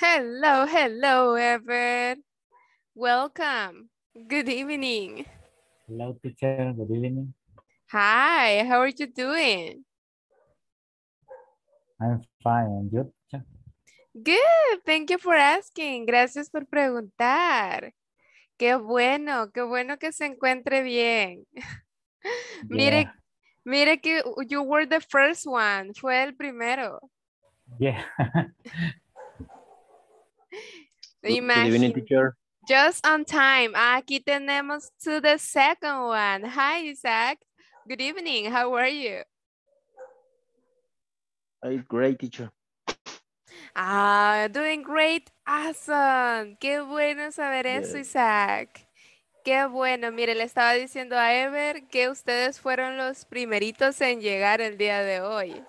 Hello, hello, Ever, Welcome. Good evening. Hello, teacher. Good evening. Hi, how are you doing? I'm fine. And Good. Thank you for asking. Gracias por preguntar. Qué bueno, qué bueno que se encuentre bien. mire, mire que you were the first one. Fue el primero. Yeah. Just on time. Aquí tenemos to the second one. Hi, Isaac. Good evening. How are you? I'm great, teacher. Ah, doing great. Awesome. Qué bueno saber eso, Isaac. Qué bueno. Mire, le estaba diciendo a Ever que ustedes fueron los primeritos en llegar el día de hoy.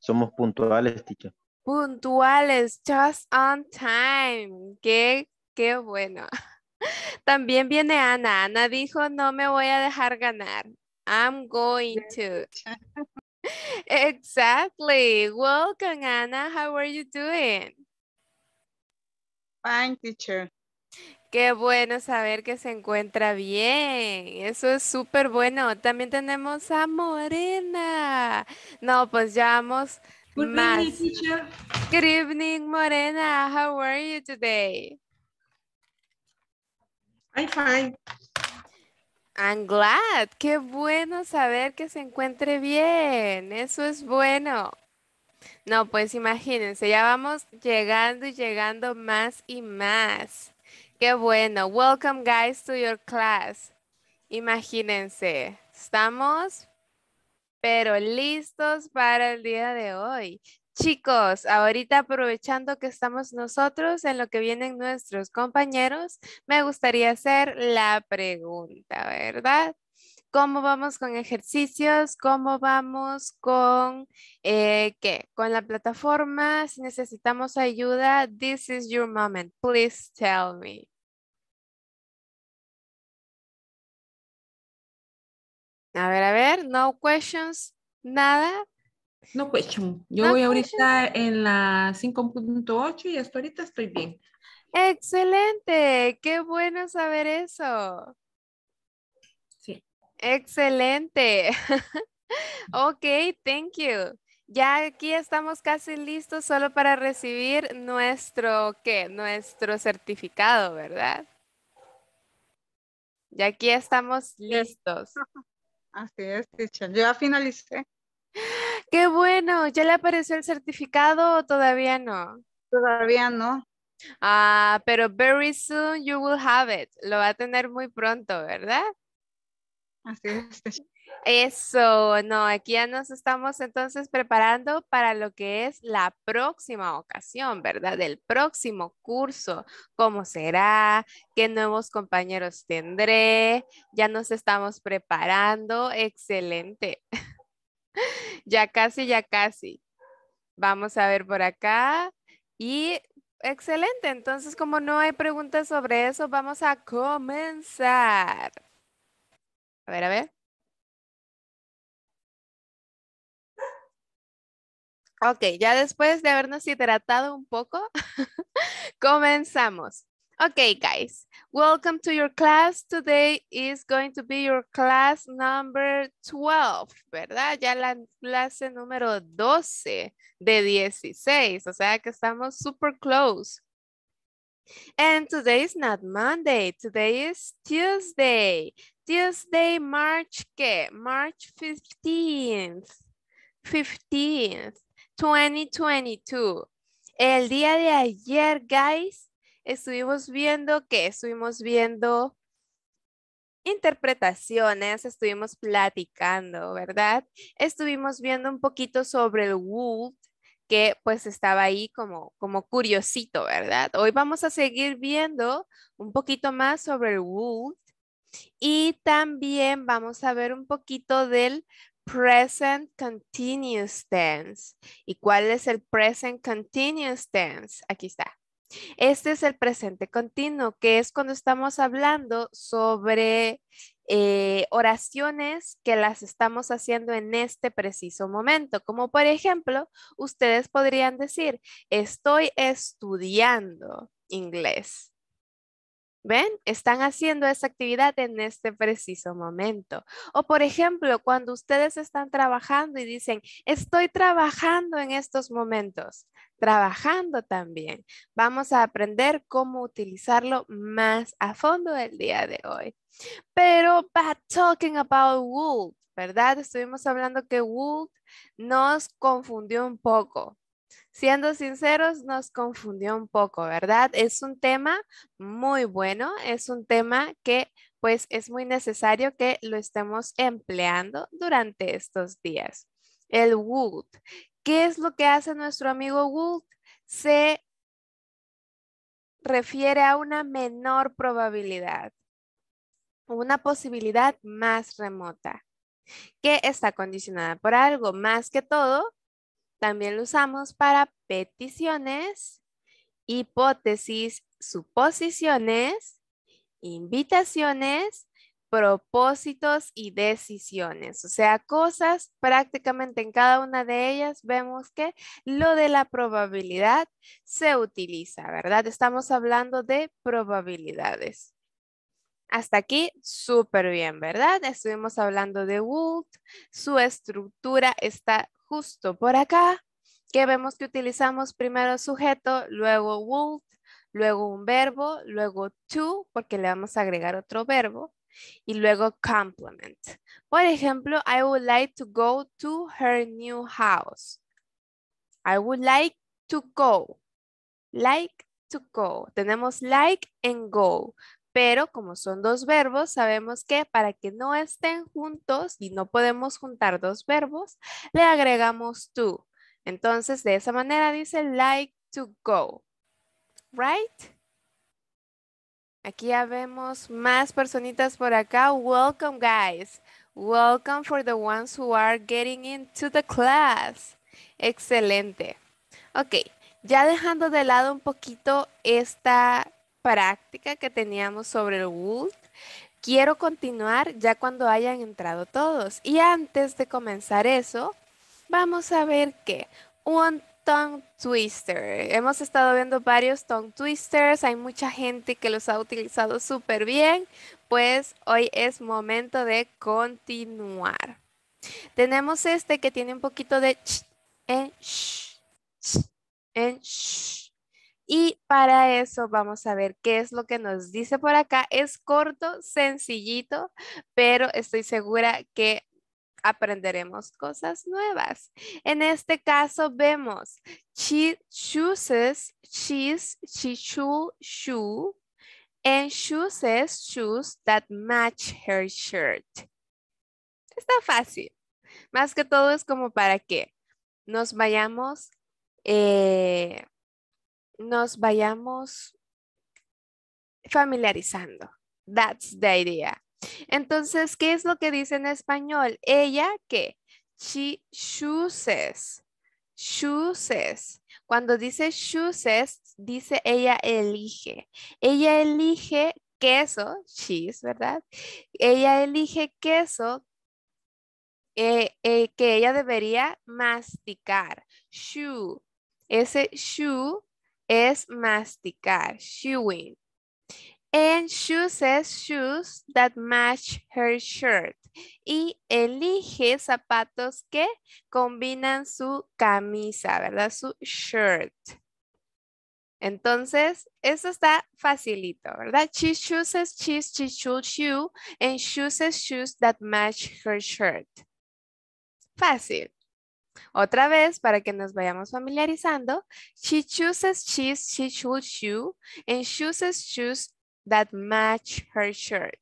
Somos puntuales, teacher puntuales, just on time. Qué, qué bueno. También viene Ana. Ana dijo, no me voy a dejar ganar. I'm going to. exactly. Welcome, Ana. How are you doing? Fine, teacher. Qué bueno saber que se encuentra bien. Eso es súper bueno. También tenemos a Morena. No, pues ya vamos Good teacher. Good evening, Morena. How are you today? I'm fine. I'm glad. Qué bueno saber que se encuentre bien. Eso es bueno. No, pues imagínense, ya vamos llegando y llegando más y más. Qué bueno. Welcome, guys, to your class. Imagínense, estamos pero listos para el día de hoy. Chicos, ahorita aprovechando que estamos nosotros en lo que vienen nuestros compañeros, me gustaría hacer la pregunta, ¿verdad? ¿Cómo vamos con ejercicios? ¿Cómo vamos con eh, qué? Con la plataforma. Si necesitamos ayuda, this is your moment. Please tell me. A ver, a ver, no questions, nada. No question. Yo voy ahorita en la 5.8 y hasta ahorita estoy bien. Excelente, qué bueno saber eso. Sí. Excelente. ok, thank you. Ya aquí estamos casi listos solo para recibir nuestro, ¿qué? Nuestro certificado, ¿verdad? Ya aquí estamos listos. Así es, Yo ya finalicé. Qué bueno, ¿ya le apareció el certificado o todavía no? Todavía no. Ah, pero very soon you will have it. Lo va a tener muy pronto, ¿verdad? Así es. Eso, no, aquí ya nos estamos entonces preparando para lo que es la próxima ocasión, ¿verdad? Del próximo curso, cómo será, qué nuevos compañeros tendré, ya nos estamos preparando, excelente. ya casi, ya casi. Vamos a ver por acá y excelente, entonces como no hay preguntas sobre eso, vamos a comenzar. A ver, a ver. Ok, ya después de habernos hidratado un poco, comenzamos. Ok, guys, welcome to your class. Today is going to be your class number 12, ¿verdad? Ya la clase número 12 de 16, o sea que estamos super close. And today is not Monday, today is Tuesday. Tuesday, March, ¿qué? March 15th. 15th. 2022. El día de ayer, guys, estuvimos viendo que estuvimos viendo interpretaciones, estuvimos platicando, ¿verdad? Estuvimos viendo un poquito sobre el wood, que pues estaba ahí como, como curiosito, ¿verdad? Hoy vamos a seguir viendo un poquito más sobre el wood y también vamos a ver un poquito del present continuous tense. ¿Y cuál es el present continuous tense? Aquí está. Este es el presente continuo, que es cuando estamos hablando sobre eh, oraciones que las estamos haciendo en este preciso momento. Como por ejemplo, ustedes podrían decir, estoy estudiando inglés. ¿Ven? Están haciendo esa actividad en este preciso momento. O por ejemplo, cuando ustedes están trabajando y dicen, estoy trabajando en estos momentos, trabajando también. Vamos a aprender cómo utilizarlo más a fondo el día de hoy. Pero, talking about Wood, ¿verdad? Estuvimos hablando que Wood nos confundió un poco Siendo sinceros, nos confundió un poco, ¿verdad? Es un tema muy bueno, es un tema que pues es muy necesario que lo estemos empleando durante estos días. El wood. ¿Qué es lo que hace nuestro amigo wood? Se refiere a una menor probabilidad, una posibilidad más remota, que está condicionada por algo. Más que todo, también lo usamos para peticiones, hipótesis, suposiciones, invitaciones, propósitos y decisiones. O sea, cosas prácticamente en cada una de ellas vemos que lo de la probabilidad se utiliza, ¿verdad? Estamos hablando de probabilidades. Hasta aquí, súper bien, ¿verdad? Estuvimos hablando de Wood, su estructura está justo por acá, que vemos que utilizamos primero sujeto, luego would, luego un verbo, luego to, porque le vamos a agregar otro verbo, y luego complement. Por ejemplo, I would like to go to her new house. I would like to go. Like to go. Tenemos like and go pero como son dos verbos, sabemos que para que no estén juntos y no podemos juntar dos verbos, le agregamos to. Entonces, de esa manera dice like to go, right? Aquí ya vemos más personitas por acá. Welcome, guys. Welcome for the ones who are getting into the class. Excelente. Ok, ya dejando de lado un poquito esta práctica que teníamos sobre el wood quiero continuar ya cuando hayan entrado todos. Y antes de comenzar eso, vamos a ver que un tongue twister. Hemos estado viendo varios tongue twisters, hay mucha gente que los ha utilizado súper bien, pues hoy es momento de continuar. Tenemos este que tiene un poquito de en en y para eso vamos a ver qué es lo que nos dice por acá. Es corto, sencillito, pero estoy segura que aprenderemos cosas nuevas. En este caso vemos she chooses, she's, she should, shoe, and shoes that match her shirt. Está fácil. Más que todo es como para que nos vayamos eh, nos vayamos familiarizando. That's the idea. Entonces, ¿qué es lo que dice en español? Ella que she chooses, chooses. Cuando dice chooses, dice ella elige. Ella elige queso, cheese, ¿verdad? Ella elige queso eh, eh, que ella debería masticar. Shoe. Ese shoe es masticar, chewing. And chooses shoes that match her shirt. Y elige zapatos que combinan su camisa, ¿verdad? Su shirt. Entonces, eso está facilito, ¿verdad? She chooses she shoes, shoes, and chooses shoes that match her shirt. Fácil. Otra vez, para que nos vayamos familiarizando, she chooses shoes she should shoe and chooses shoes that match her shirt.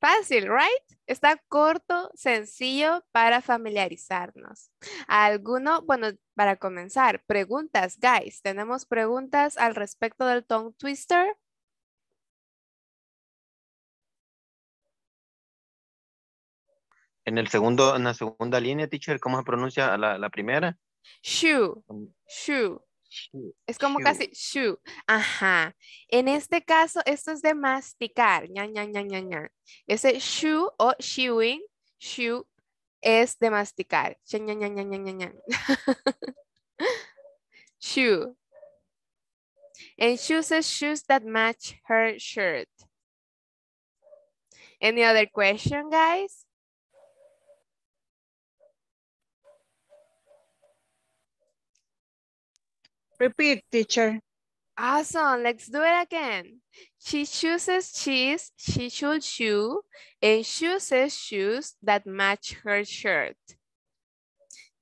Fácil, right? Está corto, sencillo para familiarizarnos. Alguno, bueno, para comenzar, preguntas, guys. Tenemos preguntas al respecto del tongue twister. En, el segundo, en la segunda línea, teacher, ¿cómo se pronuncia la, primera? Um, shoe, shoe. Es como casi shoe. Ajá. En este caso, esto es de masticar. Ña, Ña, Ña, Ese shoe o chewing, shoe, es de masticar. shoe. And says shoes that match her shirt. Any other question, guys? Repeat, teacher. Awesome. Let's do it again. She chooses cheese, she should shoe, and chooses shoes that match her shirt.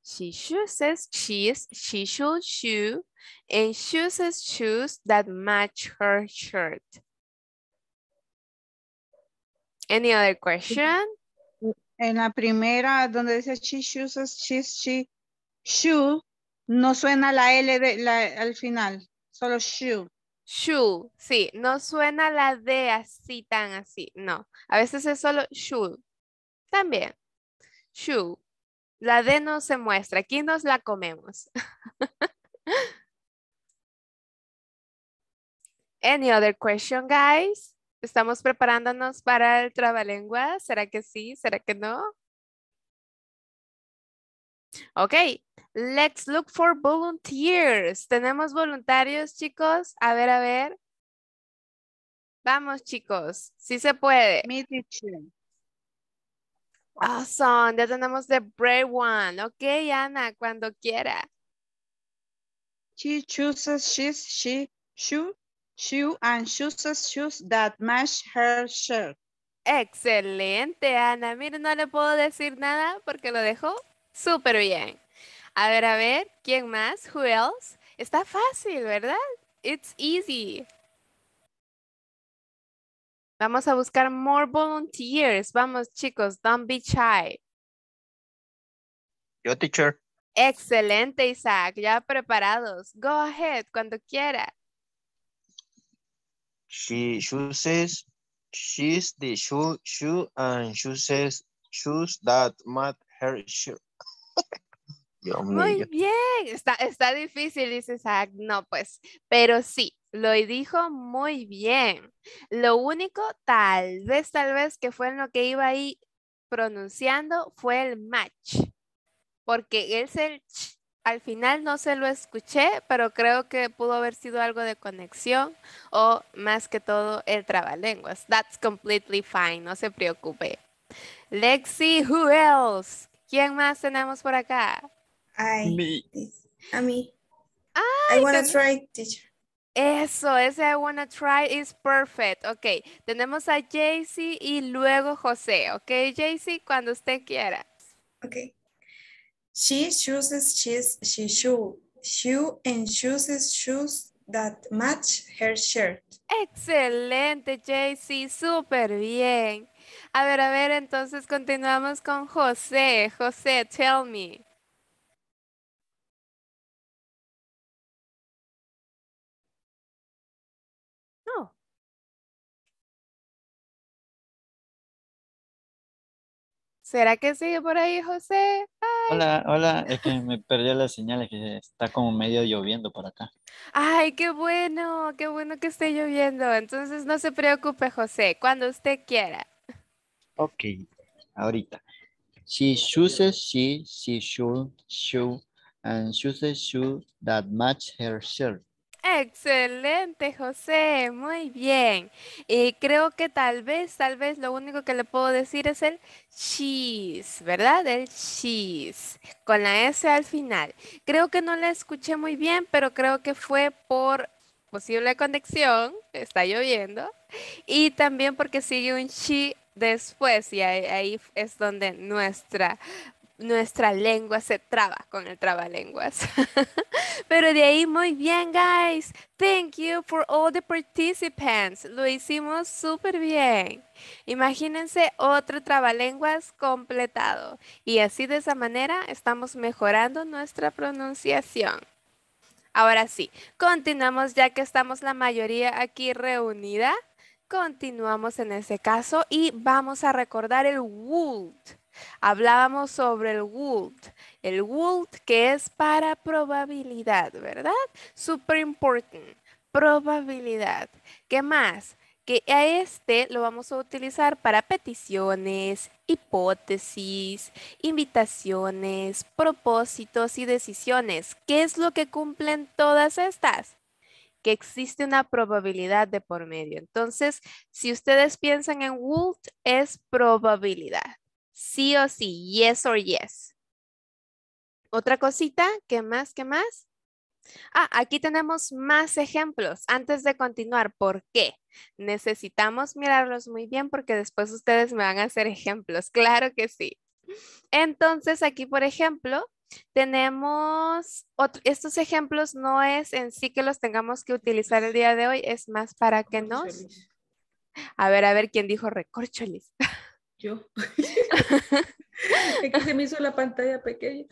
She chooses cheese, she should shoe, and chooses shoes that match her shirt. Any other question? En la primera, donde dice she chooses, cheese she, shoe, No suena la L al final, solo shoe. Shoe, sí, no suena la D así tan así, no. A veces es solo shoe. También. shu. La D no se muestra, aquí nos la comemos. Any other question, guys? Estamos preparándonos para el trabalengua. ¿Será que sí? ¿Será que no? Ok, Let's look for volunteers. ¿Tenemos voluntarios, chicos? A ver, a ver. Vamos, chicos. Sí se puede. Me Awesome. Ya tenemos the brave one. Ok, Ana, cuando quiera. She chooses shoes she, and shoes that match her shirt. Excelente, Ana. Mira, no le puedo decir nada porque lo dejó súper bien. A ver, a ver, ¿quién más? Who else? Está fácil, ¿verdad? It's easy. Vamos a buscar more volunteers. Vamos, chicos, don't be shy. Yo, teacher. Excelente, Isaac. Ya preparados. Go ahead, cuando quiera. She chooses, she's the shoe, shoe, and chooses shoes that match her shirt. Muy bien, está, está difícil, dice Zach. No, pues, pero sí, lo dijo muy bien. Lo único, tal vez, tal vez, que fue lo que iba ahí pronunciando fue el match. Porque es el ch. Al final no se lo escuché, pero creo que pudo haber sido algo de conexión o más que todo el trabalenguas. That's completely fine, no se preocupe. Lexi, who else? ¿Quién más tenemos por acá? I, me. a mí. Ay, I wanna try, teacher. Eso, ese I wanna try is perfect. Ok, tenemos a Jaycee y luego José. Ok, Jaycee, cuando usted quiera. Ok. She chooses she's, she shoe, shoe and chooses shoes that match her shirt. Excelente, Jaycee, súper bien. A ver, a ver, entonces continuamos con José. José, tell me. ¿Será que sigue por ahí, José? Hola, hola, es que me perdí la señal, es que está como medio lloviendo por acá. Ay, qué bueno, qué bueno que esté lloviendo. Entonces no se preocupe, José, cuando usted quiera. Ok, ahorita. She chooses she, she shoe shoe, and chooses should that match her shirt. Excelente, José, muy bien. Y creo que tal vez, tal vez lo único que le puedo decir es el cheese, ¿verdad? El cheese, con la S al final. Creo que no la escuché muy bien, pero creo que fue por posible conexión, está lloviendo, y también porque sigue un chi después y ahí, es donde nuestra nuestra lengua se traba con el trabalenguas. Pero de ahí muy bien, guys. Thank you for all the participants. Lo hicimos súper bien. Imagínense otro trabalenguas completado. Y así de esa manera estamos mejorando nuestra pronunciación. Ahora sí, continuamos ya que estamos la mayoría aquí reunida. Continuamos en ese caso y vamos a recordar el would hablábamos sobre el would. El would que es para probabilidad, ¿verdad? Super important. Probabilidad. ¿Qué más? que a este lo vamos a utilizar para peticiones, hipótesis, invitaciones, propósitos y decisiones. ¿Qué es lo que cumplen todas estas? Que existe una probabilidad de por medio. Entonces, si ustedes piensan en would, es probabilidad. Sí o sí, yes or yes. Otra cosita, ¿qué más? ¿Qué más? Ah, aquí tenemos más ejemplos. Antes de continuar, ¿por qué? Necesitamos mirarlos muy bien porque después ustedes me van a hacer ejemplos. Claro que sí. Entonces, aquí, por ejemplo, tenemos estos ejemplos no es en sí que los tengamos que utilizar el día de hoy, es más para que nos... A ver, a ver, ¿quién dijo recorcholis? yo. es que se me hizo la pantalla pequeña.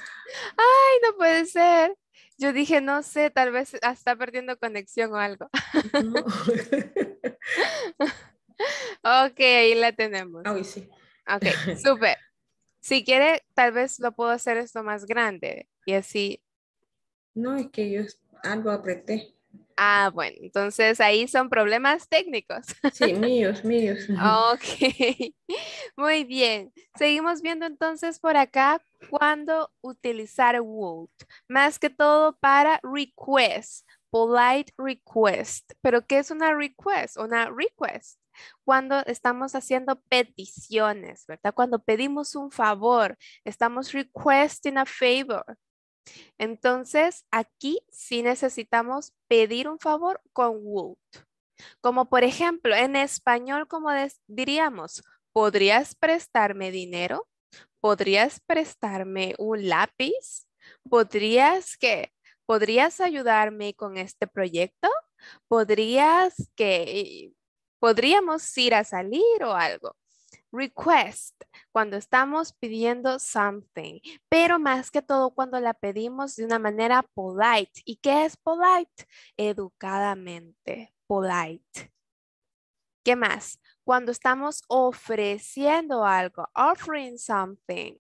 Ay, no puede ser. Yo dije, no sé, tal vez está perdiendo conexión o algo. ok, ahí la tenemos. Ah, sí. Ok, súper. Si quiere, tal vez lo puedo hacer esto más grande y así. No, es que yo algo apreté. Ah, bueno, entonces ahí son problemas técnicos. Sí, míos, míos. ok, muy bien. Seguimos viendo entonces por acá cuándo utilizar would. Más que todo para request, polite request. ¿Pero qué es una request? Una request cuando estamos haciendo peticiones, ¿verdad? Cuando pedimos un favor, estamos requesting a favor. Entonces, aquí sí necesitamos pedir un favor con would. Como por ejemplo, en español, como diríamos, ¿podrías prestarme dinero? ¿Podrías prestarme un lápiz? ¿Podrías que? ¿Podrías ayudarme con este proyecto? ¿Podrías que? ¿Podríamos ir a salir o algo? request, cuando estamos pidiendo something, pero más que todo cuando la pedimos de una manera polite. ¿Y qué es polite? Educadamente, polite. ¿Qué más? Cuando estamos ofreciendo algo, offering something.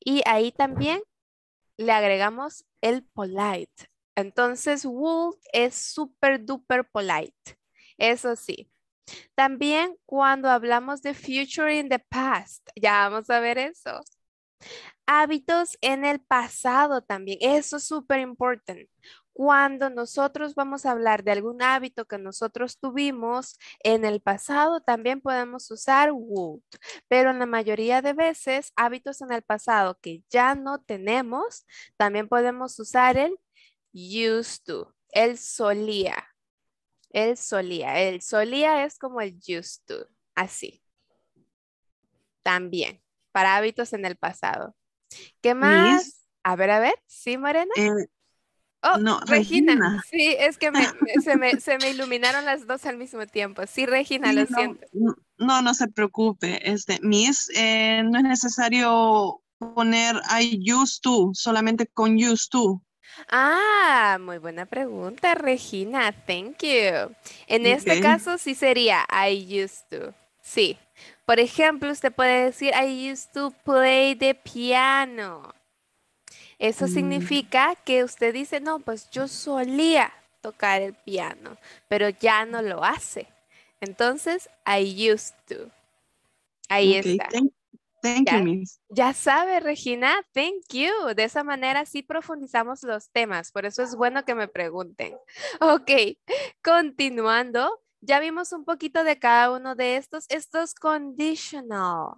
Y ahí también le agregamos el polite. Entonces, would es super duper polite. Eso sí, también cuando hablamos de future in the past, ya vamos a ver eso. Hábitos en el pasado también, eso es súper importante. Cuando nosotros vamos a hablar de algún hábito que nosotros tuvimos en el pasado, también podemos usar would, pero en la mayoría de veces, hábitos en el pasado que ya no tenemos, también podemos usar el used to, el solía. Él solía. El solía es como el used to, así. También, para hábitos en el pasado. ¿Qué más? A ver, a ver. ¿Sí, Morena? Eh, oh, no, Regina. Sí, es que se, me, iluminaron las dos al mismo tiempo. Sí, Regina, lo siento. No, no se preocupe. Este, Miss, eh, no es necesario poner I used to, solamente con used to. Ah, muy buena pregunta, Regina. Thank you. En este caso sí sería I used to. Sí. Por ejemplo, usted puede decir I used to play the piano. Eso mm. significa que usted dice, no, pues yo solía tocar el piano, pero ya no lo hace. Entonces, I used to. Ahí está. Thank ya, you, Ya sabe, Regina, thank you. De esa manera sí profundizamos los temas, por eso es bueno que me pregunten. Ok, continuando, ya vimos un poquito de cada uno de estos, estos conditional.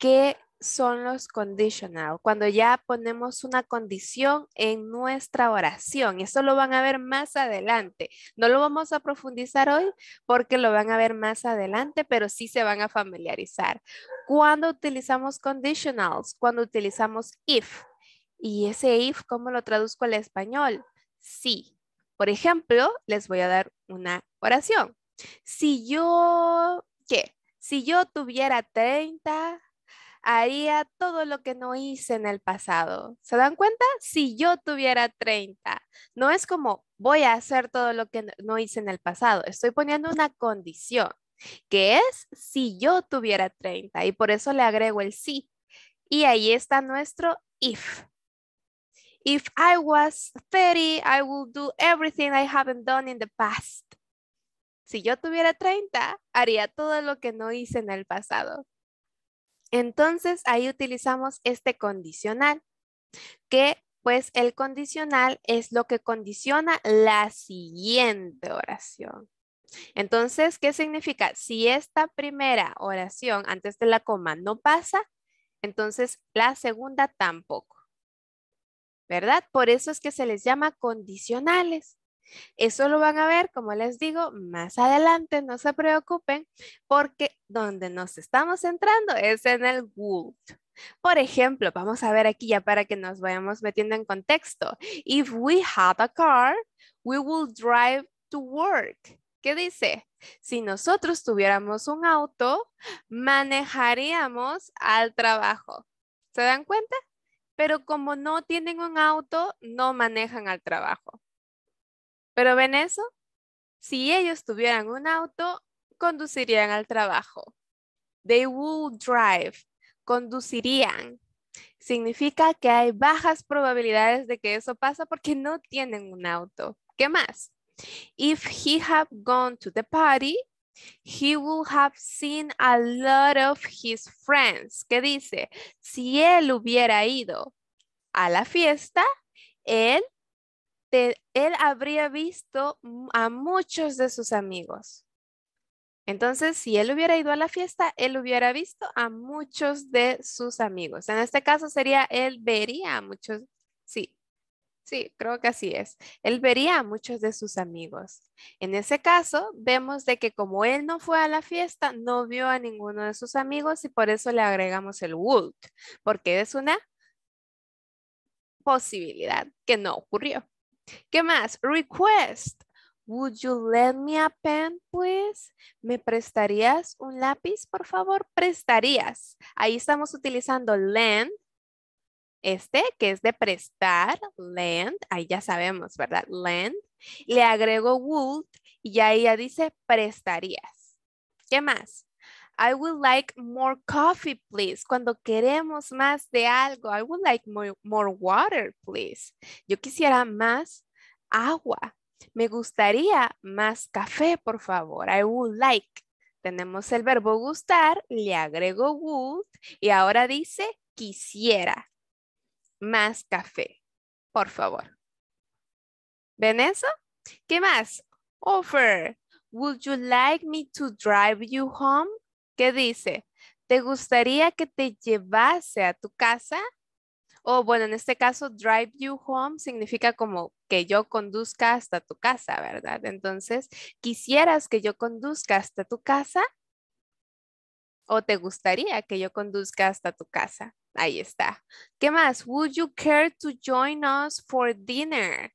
¿Qué son los conditional, cuando ya ponemos una condición en nuestra oración. Eso lo van a ver más adelante. No lo vamos a profundizar hoy porque lo van a ver más adelante, pero sí se van a familiarizar. Cuando utilizamos conditionals, cuando utilizamos if. Y ese if, ¿cómo lo traduzco al español? Sí. Por ejemplo, les voy a dar una oración. Si yo, ¿qué? Si yo tuviera 30 haría todo lo que no hice en el pasado. ¿Se dan cuenta? Si yo tuviera 30, no es como voy a hacer todo lo que no hice en el pasado. Estoy poniendo una condición, que es si yo tuviera 30. Y por eso le agrego el sí. Y ahí está nuestro if. If I was 30, I would do everything I haven't done in the past. Si yo tuviera 30, haría todo lo que no hice en el pasado. Entonces ahí utilizamos este condicional, que pues el condicional es lo que condiciona la siguiente oración. Entonces, ¿qué significa? Si esta primera oración antes de la coma no pasa, entonces la segunda tampoco. ¿Verdad? Por eso es que se les llama condicionales. Eso lo van a ver, como les digo, más adelante, no se preocupen, porque donde nos estamos entrando es en el would. Por ejemplo, vamos a ver aquí ya para que nos vayamos metiendo en contexto. If we have a car, we will drive to work. ¿Qué dice? Si nosotros tuviéramos un auto, manejaríamos al trabajo. ¿Se dan cuenta? Pero como no tienen un auto, no manejan al trabajo. Pero ven eso, si ellos tuvieran un auto, conducirían al trabajo. They would drive, conducirían. Significa que hay bajas probabilidades de que eso pasa porque no tienen un auto. ¿Qué más? If he had gone to the party, he would have seen a lot of his friends. ¿Qué dice? Si él hubiera ido a la fiesta, él él habría visto a muchos de sus amigos. Entonces, si él hubiera ido a la fiesta, él hubiera visto a muchos de sus amigos. En este caso sería, él vería a muchos, sí, sí, creo que así es. Él vería a muchos de sus amigos. En ese caso, vemos de que como él no fue a la fiesta, no vio a ninguno de sus amigos y por eso le agregamos el would, porque es una posibilidad que no ocurrió. ¿Qué más? Request. Would you lend me a pen, please? ¿Me prestarías un lápiz, por favor? Prestarías. Ahí estamos utilizando lend. Este, que es de prestar, lend. Ahí ya sabemos, ¿verdad? Lend. Le agrego would y ya dice prestarías. ¿Qué más? I would like more coffee, please. Cuando queremos más de algo, I would like more, water, please. Yo quisiera más agua. Me gustaría más café, por favor. I would like. Tenemos el verbo gustar, le agrego would y ahora dice quisiera más café, por favor. ¿Ven eso? ¿Qué más? Offer. Would you like me to drive you home? ¿Qué dice, ¿te gustaría que te llevase a tu casa? O bueno, en este caso, drive you home significa como que yo conduzca hasta tu casa, ¿verdad? Entonces, ¿quisieras que yo conduzca hasta tu casa? ¿O te gustaría que yo conduzca hasta tu casa? Ahí está. ¿Qué más? Would you care to join us for dinner?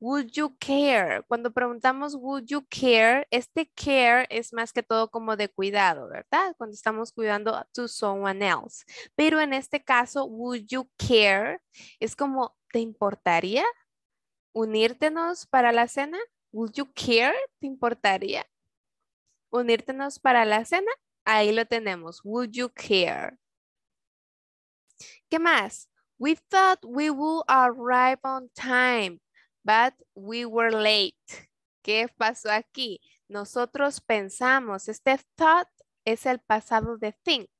would you care? Cuando preguntamos would you care, este care es más que todo como de cuidado, ¿verdad? Cuando estamos cuidando to someone else. Pero en este caso, would you care es como, ¿te importaría unirtenos para la cena? Would you care? ¿Te importaría unirtenos para la cena? Ahí lo tenemos. Would you care? ¿Qué más? We thought we would arrive on time but we were late. ¿Qué pasó aquí? Nosotros pensamos, este thought es el pasado de think.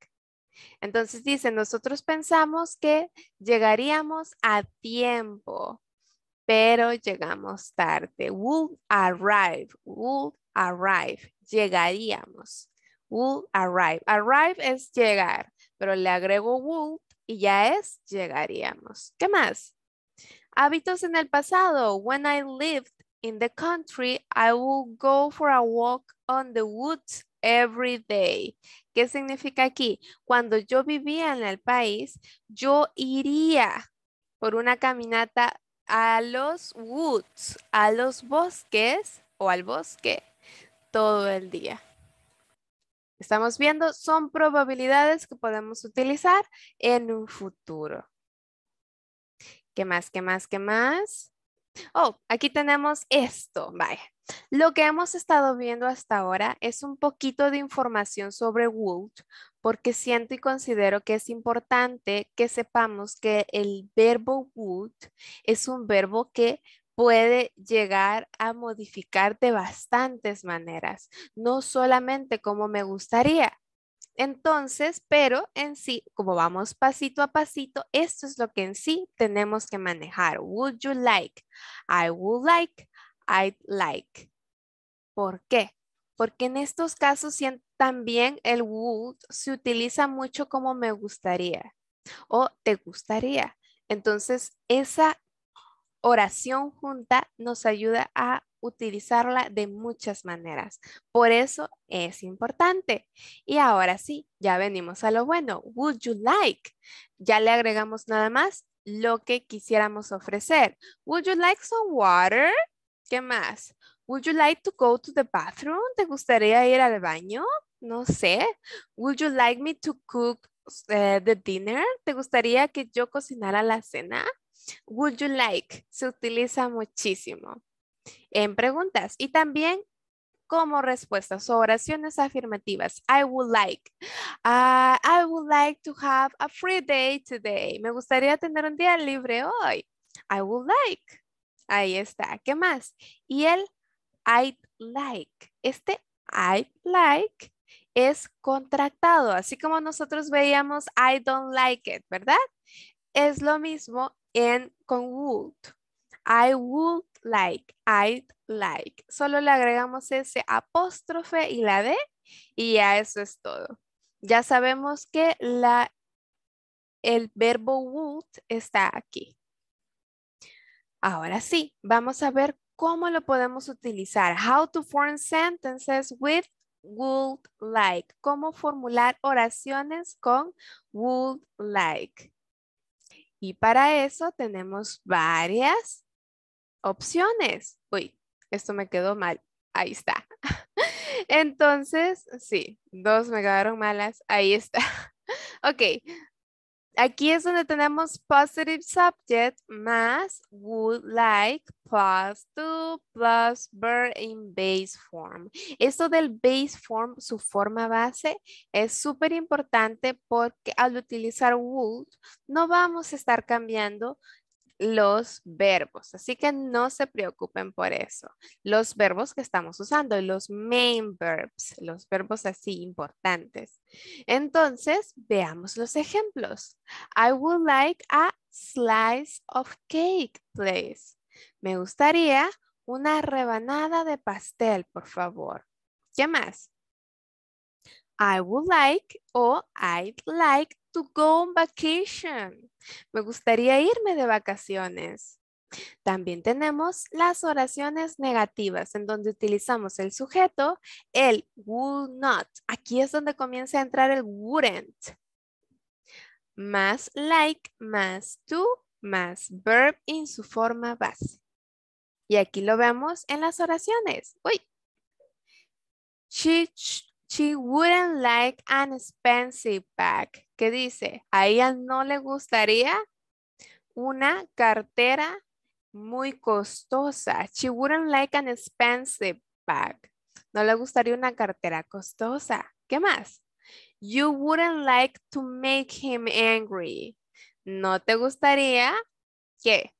Entonces dice, nosotros pensamos que llegaríamos a tiempo, pero llegamos tarde. Would arrive, would arrive, llegaríamos. Would arrive. Arrive es llegar, pero le agrego would y ya es llegaríamos. ¿Qué más? Hábitos en el pasado. When I lived in the country, I would go for a walk on the woods every day. ¿Qué significa aquí? Cuando yo vivía en el país, yo iría por una caminata a los woods, a los bosques o al bosque todo el día. Estamos viendo, son probabilidades que podemos utilizar en un futuro. ¿Qué más? ¿Qué más? ¿Qué más? Oh, aquí tenemos esto. Lo que hemos estado viendo hasta ahora es un poquito de información sobre would, porque siento y considero que es importante que sepamos que el verbo would es un verbo que puede llegar a modificar de bastantes maneras, no solamente como me gustaría, entonces, pero en sí, como vamos pasito a pasito, esto es lo que en sí tenemos que manejar. Would you like? I would like. I'd like. ¿Por qué? Porque en estos casos también el would se utiliza mucho como me gustaría o te gustaría. Entonces, esa oración junta nos ayuda a utilizarla de muchas maneras. Por eso es importante. Y ahora sí, ya venimos a lo bueno. Would you like? Ya le agregamos nada más lo que quisiéramos ofrecer. Would you like some water? ¿Qué más? Would you like to go to the bathroom? ¿Te gustaría ir al baño? No sé. Would you like me to cook eh, the dinner? ¿Te gustaría que yo cocinara la cena? Would you like? Se utiliza muchísimo en preguntas y también como respuestas o oraciones afirmativas. I would like. Ah, I would like to have a free day today. Me gustaría tener un día libre hoy. I would like. Ahí está. ¿Qué más? Y el I'd like. Este I'd like es contractado, así como nosotros veíamos I don't like it, ¿verdad? Es lo mismo en con would. I would like, I'd like. Solo le agregamos ese apóstrofe y la D y ya eso es todo. Ya sabemos que el verbo would está aquí. Ahora sí, vamos a ver cómo lo podemos utilizar. How to form sentences with would like. Cómo formular oraciones con would like. Y para eso tenemos varias opciones. Uy, esto me quedó mal. Ahí está. Entonces, sí, dos me quedaron malas. Ahí está. Ok. Aquí es donde tenemos positive subject más would like plus to plus verb in base form. Esto del base form, su forma base, es súper importante porque al utilizar would no vamos a estar cambiando los verbos. Así que no se preocupen por eso. Los verbos que estamos usando, los main verbs, los verbos así importantes. Entonces, veamos los ejemplos. I would like a slice of cake, please. Me gustaría una rebanada de pastel, por favor. ¿Qué más? I would like o I'd like to go on vacation. Me gustaría irme de vacaciones. También tenemos las oraciones negativas en donde utilizamos el sujeto, el would not. Aquí es donde comienza a entrar el wouldn't. Más like, más to, más verb en su forma base. Y aquí lo vemos en las oraciones. Uy. She wouldn't like an expensive bag. ¿Qué dice? A ella no le gustaría una cartera muy costosa. She wouldn't like an expensive bag. No le gustaría una cartera costosa. ¿Qué más? You wouldn't like to make him angry. No te gustaría que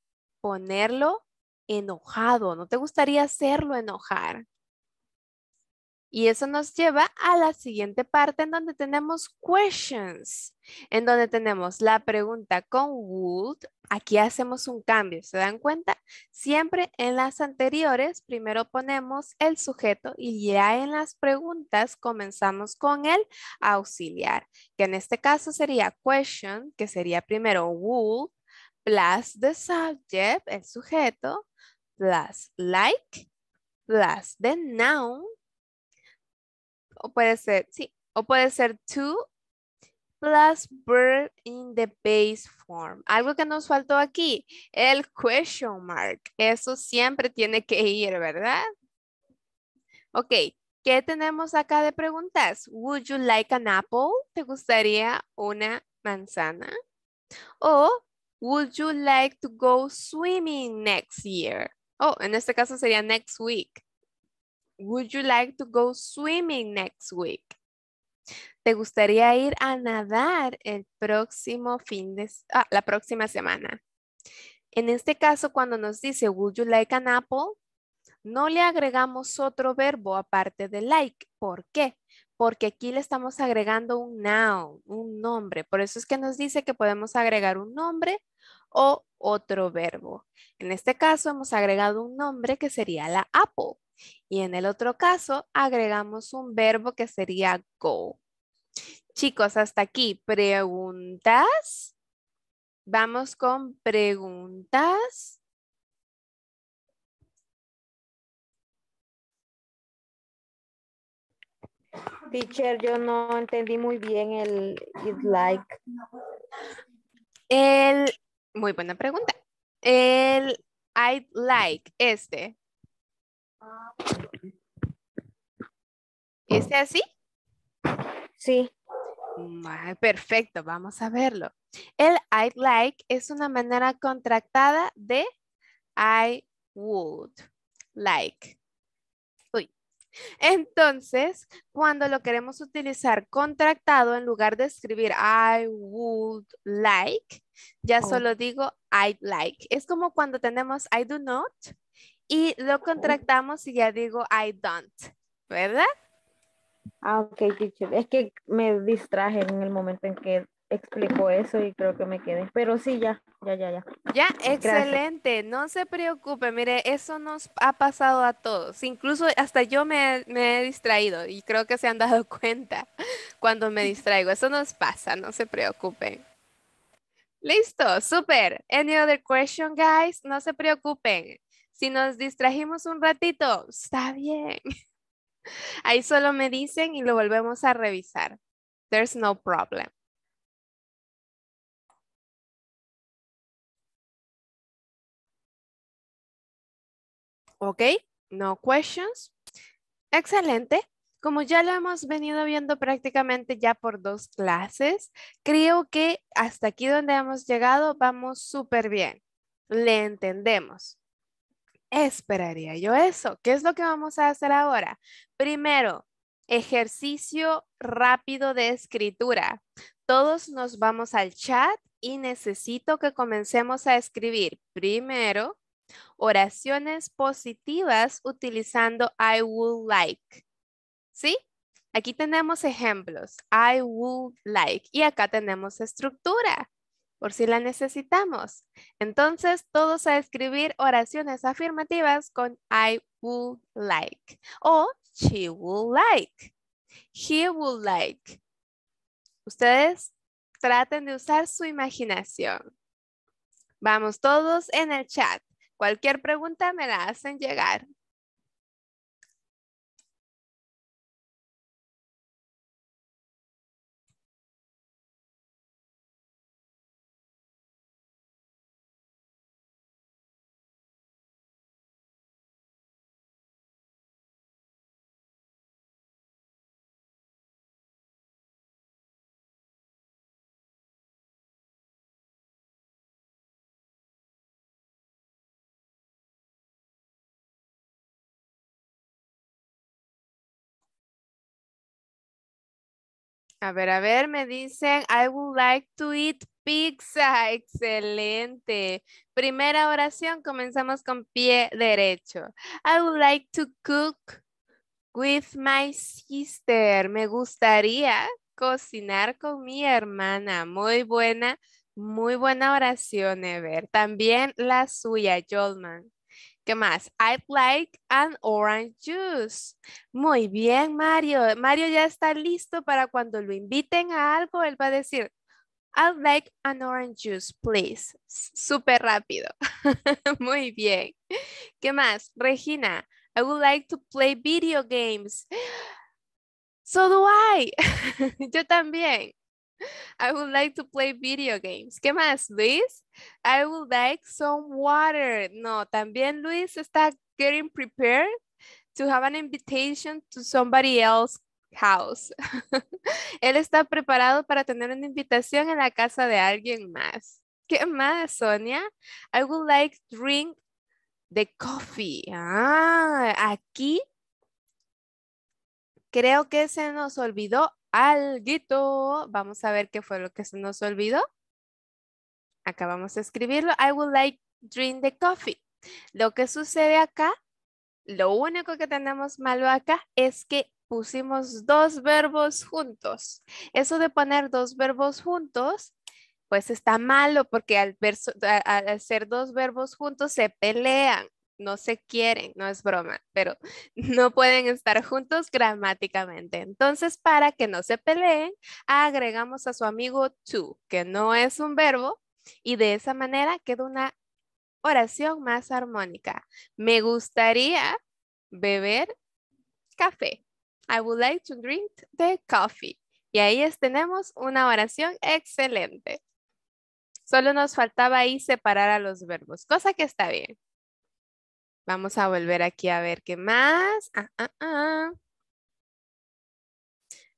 ponerlo enojado. No te gustaría hacerlo enojar. Y eso nos lleva a la siguiente parte en donde tenemos questions, en donde tenemos la pregunta con would. Aquí hacemos un cambio, ¿se dan cuenta? Siempre en las anteriores primero ponemos el sujeto y ya en las preguntas comenzamos con el auxiliar, que en este caso sería question, que sería primero would plus the subject, el sujeto, plus like, plus the noun, o puede ser, sí, o puede ser to plus bird in the base form. Algo que nos faltó aquí, el question mark. Eso siempre tiene que ir, ¿verdad? Ok, ¿qué tenemos acá de preguntas? Would you like an apple? ¿Te gustaría una manzana? O would you like to go swimming next year? Oh, en este caso sería next week. Would you like to go swimming next week? ¿Te gustaría ir a nadar el próximo fin de ah, la próxima semana? En este caso, cuando nos dice Would you like an apple? No le agregamos otro verbo aparte de like. ¿Por qué? Porque aquí le estamos agregando un noun, un nombre. Por eso es que nos dice que podemos agregar un nombre o otro verbo. En este caso hemos agregado un nombre que sería la apple. Y en el otro caso, agregamos un verbo que sería go. Chicos, hasta aquí. ¿Preguntas? Vamos con preguntas. Teacher, yo no entendí muy bien el it like. El, muy buena pregunta. El I'd like, este. ¿Es ¿Este así? Sí. perfecto, vamos a verlo. El I'd like es una manera contractada de I would like. Uy. Entonces, cuando lo queremos utilizar contractado, en lugar de escribir I would like, ya oh. solo digo I'd like. Es como cuando tenemos I do not y lo contractamos y ya digo I don't, ¿verdad? Ah, ok, Es que me distraje en el momento en que explicó eso y creo que me quedé. Pero sí, ya, ya, ya, ya. Ya, excelente. No se preocupen Mire, eso nos ha pasado a todos. Incluso hasta yo me, me, he distraído y creo que se han dado cuenta cuando me distraigo. Eso nos pasa, no se preocupen. Listo, super. Any other question, guys? No se preocupen. Si nos distrajimos un ratito, está bien. Ahí solo me dicen y lo volvemos a revisar. There's no problem. ¿Ok? No questions. Excelente. Como ya lo hemos venido viendo prácticamente ya por dos clases, creo que hasta aquí donde hemos llegado vamos súper bien. Le entendemos esperaría yo eso. ¿Qué es lo que vamos a hacer ahora? Primero, ejercicio rápido de escritura. Todos nos vamos al chat y necesito que comencemos a escribir primero oraciones positivas utilizando I would like. ¿Sí? Aquí tenemos ejemplos. I would like. Y acá tenemos estructura por si la necesitamos. Entonces, todos a escribir oraciones afirmativas con I would like o she would like, he would like. Ustedes traten de usar su imaginación. Vamos todos en el chat. Cualquier pregunta me la hacen llegar. A ver, a ver, me dicen, I would like to eat pizza. Excelente. Primera oración, comenzamos con pie derecho. I would like to cook with my sister. Me gustaría cocinar con mi hermana. Muy buena, muy buena oración, Ever. También la suya, Jolman. ¿Qué más? I'd like an orange juice. Muy bien, Mario. Mario ya está listo para cuando lo inviten a algo, él va a decir, I'd like an orange juice, please. Súper rápido. Muy bien. ¿Qué más? Regina, I would like to play video games. So do I. Yo también. I would like to play video games. ¿Qué más, Luis? I would like some water. No, también Luis está getting prepared to have an invitation to somebody else's house. Él está preparado para tener una invitación en la casa de alguien más. ¿Qué más, Sonia? I would like drink the coffee. Ah, aquí creo que se nos olvidó alguito. Vamos a ver qué fue lo que se nos olvidó. Acá vamos a escribirlo. I would like drink the coffee. Lo que sucede acá, lo único que tenemos malo acá es que pusimos dos verbos juntos. Eso de poner dos verbos juntos, pues está malo porque al, hacer al ser dos verbos juntos se pelean no se quieren, no es broma, pero no pueden estar juntos gramáticamente. Entonces, para que no se peleen, agregamos a su amigo to, que no es un verbo, y de esa manera queda una oración más armónica. Me gustaría beber café. I would like to drink the coffee. Y ahí tenemos una oración excelente. Solo nos faltaba ahí separar a los verbos, cosa que está bien. Vamos a volver aquí a ver qué más. Ah, ah, ah.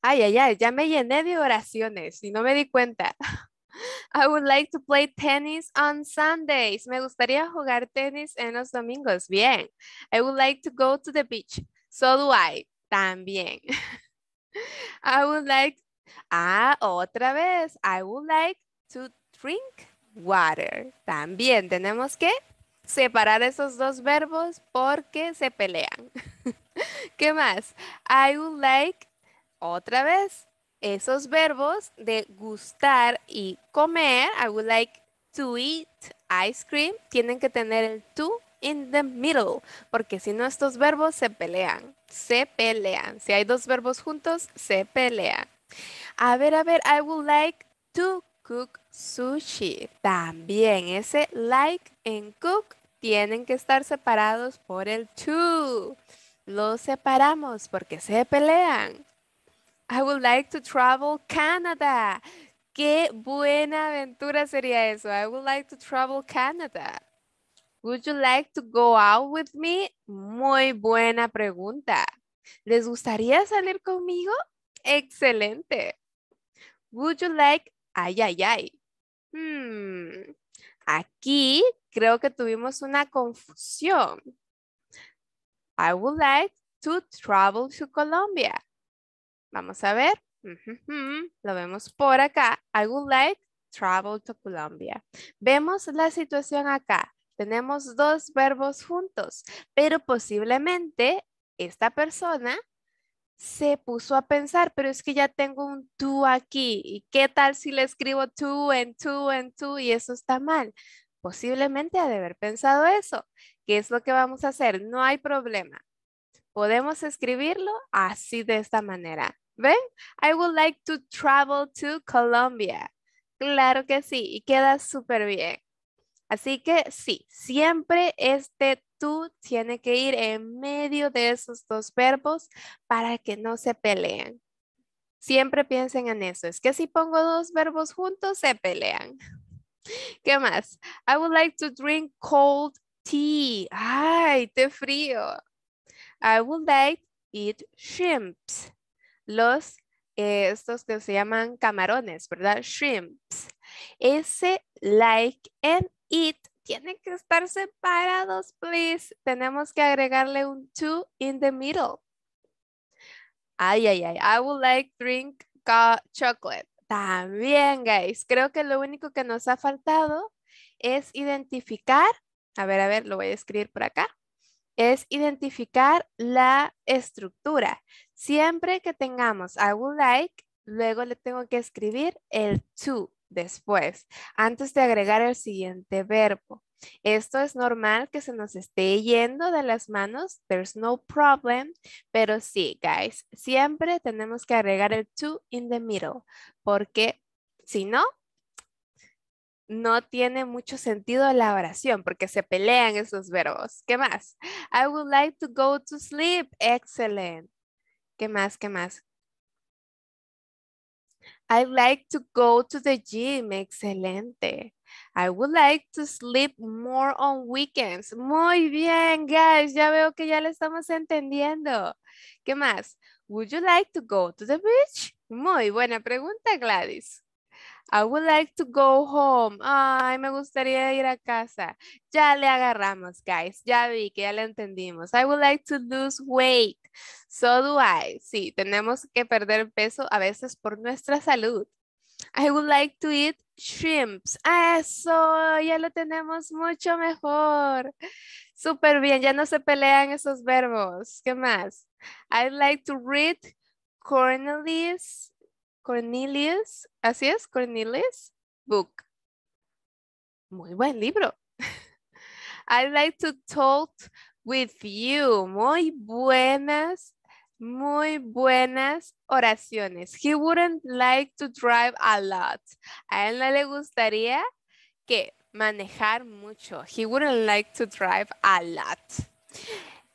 Ay, ay, ay, ya me llené de oraciones y no me di cuenta. I would like to play tennis on Sundays. Me gustaría jugar tenis en los domingos. Bien. I would like to go to the beach. So do I. También. I would like. Ah, otra vez. I would like to drink water. También tenemos que separar esos dos verbos porque se pelean. ¿Qué más? I would like, otra vez, esos verbos de gustar y comer. I would like to eat ice cream. Tienen que tener el to in the middle, porque si no estos verbos se pelean, se pelean. Si hay dos verbos juntos, se pelean. A ver, a ver, I would like to cook sushi. También ese like en cook tienen que estar separados por el to. Los separamos porque se pelean. I would like to travel Canada. Qué buena aventura sería eso. I would like to travel Canada. Would you like to go out with me? Muy buena pregunta. ¿Les gustaría salir conmigo? Excelente. Would you like? Ay, ay, ay. Hmm. Aquí creo que tuvimos una confusión. I would like to travel to Colombia. Vamos a ver. Lo vemos por acá. I would like travel to Colombia. Vemos la situación acá. Tenemos dos verbos juntos, pero posiblemente esta persona se puso a pensar, pero es que ya tengo un tú aquí. ¿Y qué tal si le escribo tú en tú en tú? Y eso está mal. Posiblemente ha de haber pensado eso. ¿Qué es lo que vamos a hacer? No hay problema. Podemos escribirlo así de esta manera. ¿Ven? I would like to travel to Colombia. Claro que sí, y queda súper bien. Así que sí, siempre este tú tiene que ir en medio de esos dos verbos para que no se peleen. Siempre piensen en eso. Es que si pongo dos verbos juntos, se pelean. ¿Qué más? I would like to drink cold tea. Ay, te frío. I would like eat shrimps. Los, eh, estos que se llaman camarones, ¿verdad? Shrimps. Ese like and eat tienen que estar separados, please. Tenemos que agregarle un to in the middle. Ay, ay, ay. I would like drink chocolate. También, guys, creo que lo único que nos ha faltado es identificar, a ver, a ver, lo voy a escribir por acá, es identificar la estructura. Siempre que tengamos I would like, luego le tengo que escribir el to después, antes de agregar el siguiente verbo. Esto es normal que se nos esté yendo de las manos. There's no problem. Pero sí, guys, siempre tenemos que agregar el to in the middle. Porque si no, no tiene mucho sentido la oración porque se pelean esos verbos. ¿Qué más? I would like to go to sleep. Excellent. ¿Qué más? ¿Qué más? I like to go to the gym. Excelente. I would like to sleep more on weekends. Muy bien, guys. Ya veo que ya lo estamos entendiendo. ¿Qué más? Would you like to go to the beach? Muy buena pregunta, Gladys. I would like to go home. Ay, me gustaría ir a casa. Ya le agarramos, guys. Ya vi que ya le entendimos. I would like to lose weight. So do I. Sí, tenemos que perder peso a veces por nuestra salud. I would like to eat shrimps. Eso, ya lo tenemos mucho mejor. Súper bien, ya no se pelean esos verbos. ¿Qué más? I'd like to read Cornelius, Cornelius, así es, Cornelius book. Muy buen libro. I'd like to talk with you. Muy buenas muy buenas oraciones. He wouldn't like to drive a lot. A él no le gustaría que manejar mucho. He wouldn't like to drive a lot.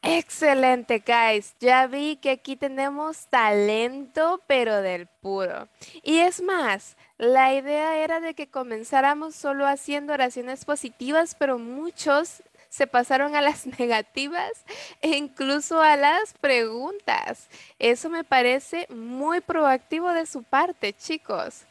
Excelente, guys. Ya vi que aquí tenemos talento, pero del puro. Y es más, la idea era de que comenzáramos solo haciendo oraciones positivas, pero muchos se pasaron a las negativas e incluso a las preguntas. Eso me parece muy proactivo de su parte, chicos.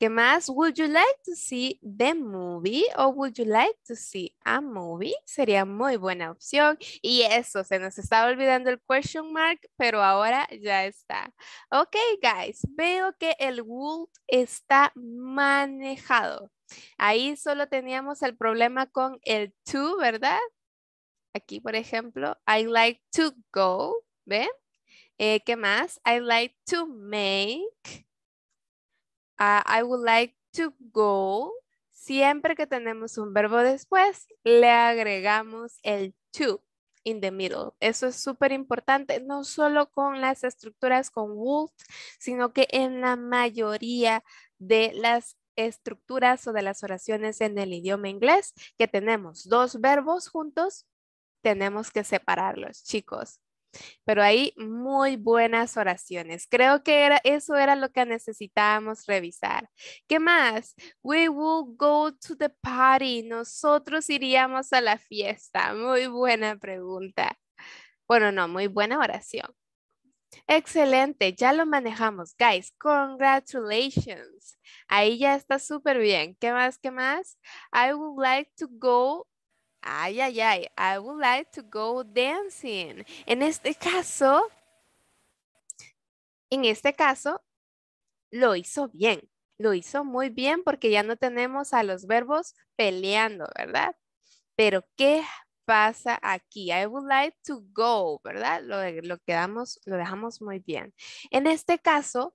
¿Qué más? Would you like to see the movie o would you like to see a movie? Sería muy buena opción. Y eso, se nos estaba olvidando el question mark, pero ahora ya está. Ok, guys, veo que el would está manejado. Ahí solo teníamos el problema con el to, ¿verdad? Aquí, por ejemplo, I like to go, ¿ve? Eh, ¿Qué más? I like to make. Ah, I would like to go. Siempre que tenemos un verbo después, le agregamos el to in the middle. Eso es súper importante, no solo con las estructuras con would, sino que en la mayoría de las estructuras o de las oraciones en el idioma inglés, que tenemos dos verbos juntos, tenemos que separarlos, chicos. Pero hay muy buenas oraciones. Creo que era, eso era lo que necesitábamos revisar. ¿Qué más? We will go to the party. Nosotros iríamos a la fiesta. Muy buena pregunta. Bueno, no, muy buena oración. Excelente, ya lo manejamos, guys. Congratulations. Ahí ya está súper bien. ¿Qué más? ¿Qué más? I would like to go. Ay, ay, ay. I would like to go dancing. En este caso, en este caso, lo hizo bien. Lo hizo muy bien porque ya no tenemos a los verbos peleando, ¿verdad? Pero qué pasa aquí. I would like to go, ¿verdad? Lo, lo, quedamos, lo dejamos muy bien. En este caso,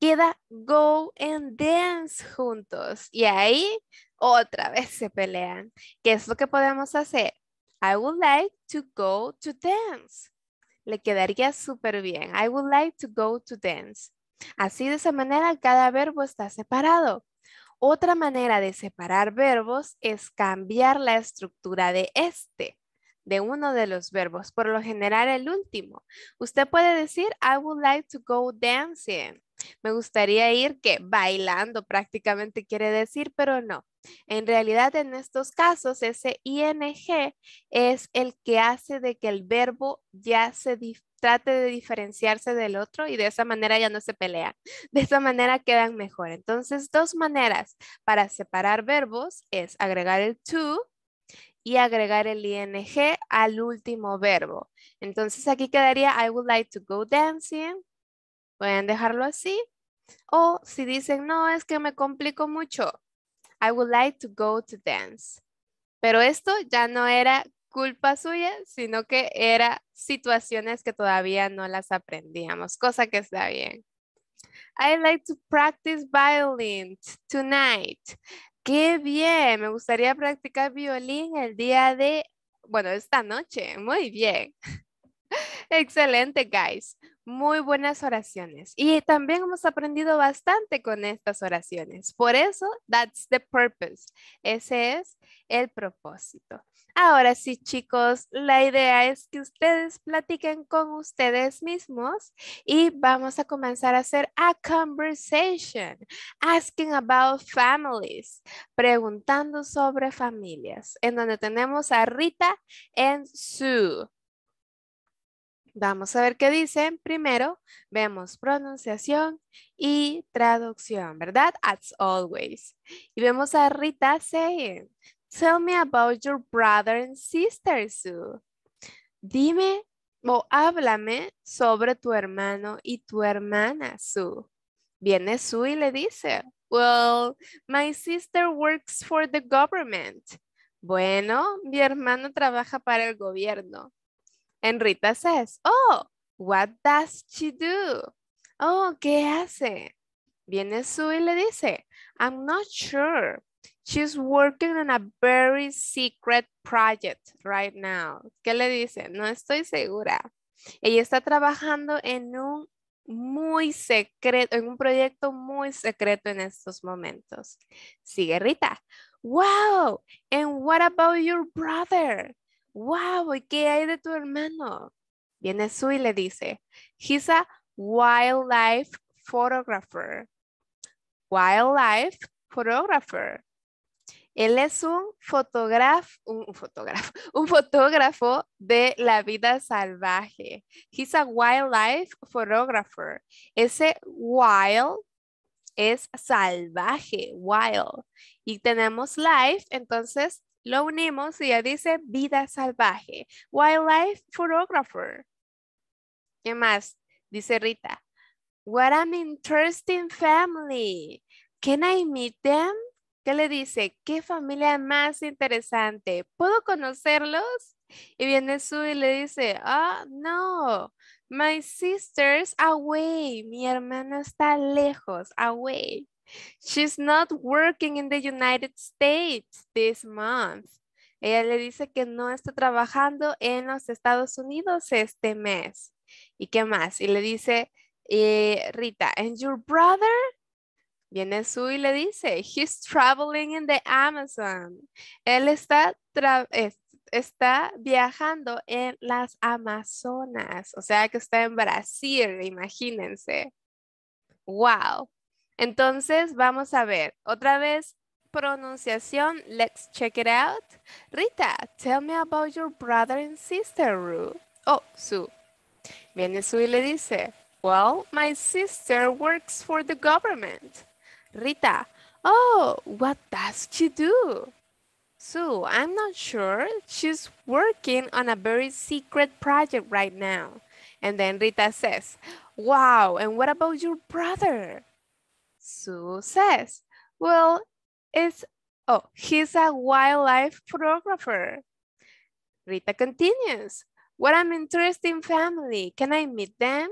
queda go and dance juntos. Y ahí otra vez se pelean. ¿Qué es lo que podemos hacer? I would like to go to dance. Le quedaría súper bien. I would like to go to dance. Así de esa manera cada verbo pues, está separado. Otra manera de separar verbos es cambiar la estructura de este, de uno de los verbos, por lo general el último. Usted puede decir, I would like to go dancing. Me gustaría ir que bailando prácticamente quiere decir, pero no. En realidad en estos casos ese ing es el que hace de que el verbo ya se, trate de diferenciarse del otro y de esa manera ya no se pelea. De esa manera quedan mejor. Entonces, dos maneras para separar verbos es agregar el to y agregar el ing al último verbo. Entonces, aquí quedaría I would like to go dancing. Pueden dejarlo así. O si dicen, no, es que me complico mucho. I would like to go to dance. Pero esto ya no era culpa suya, sino que era situaciones que todavía no las aprendíamos, cosa que está bien. I like to practice violin tonight. Qué bien, me gustaría practicar violín el día de, bueno, esta noche. Muy bien. Excelente, guys. Muy buenas oraciones. Y también hemos aprendido bastante con estas oraciones. Por eso, that's the purpose. Ese es el propósito. Ahora sí, chicos, la idea es que ustedes platiquen con ustedes mismos y vamos a comenzar a hacer a conversation, asking about families, preguntando sobre familias, en donde tenemos a Rita en Sue. Vamos a ver qué dicen. Primero, vemos pronunciación y traducción, ¿verdad? As always. Y vemos a Rita saying, Tell me about your brother and sister, Sue. Dime o háblame sobre tu hermano y tu hermana, Sue. Viene Sue y le dice, well, my sister works for the government. Bueno, mi hermano trabaja para el gobierno. Enrita says, oh, what does she do? Oh, ¿qué hace? Viene Sue y le dice, I'm not sure. She's working on a very secret project right now. ¿Qué le dice? No estoy segura. Ella está trabajando en un muy secreto, en un proyecto muy secreto en estos momentos. Sigue Rita. Wow, and what about your brother? Wow, ¿y qué hay de tu hermano? Viene su y le dice, he's a wildlife photographer. Wildlife photographer. Él es un fotógrafo, un fotógrafo, un fotógrafo de la vida salvaje. He's a wildlife photographer. Ese wild es salvaje, wild. Y tenemos life, entonces lo unimos y ya dice vida salvaje. Wildlife photographer. ¿Qué más? Dice Rita. What an interesting family. Can I meet them? ¿Qué le dice? ¿Qué familia más interesante? ¿Puedo conocerlos? Y viene Sue y le dice, ah, no, my sister's away. Mi hermana está lejos, away. She's not working in the United States this month. Ella le dice que no está trabajando en los Estados Unidos este mes. ¿Y qué más? Y le dice, eh, Rita, and your brother? Viene Sue y le dice, he's traveling in the Amazon. Él está, está viajando en las Amazonas, o sea que está en Brasil, imagínense. Wow. Entonces vamos a ver otra vez pronunciación. Let's check it out. Rita, tell me about your brother and sister, Ru. Oh, Su. Viene Su y le dice, well, my sister works for the government. Rita, oh, what does she do? Sue, I'm not sure. She's working on a very secret project right now. And then Rita says, wow, and what about your brother? Sue says, well, it's, oh, he's a wildlife photographer. Rita continues, what I'm interested in family. Can I meet them?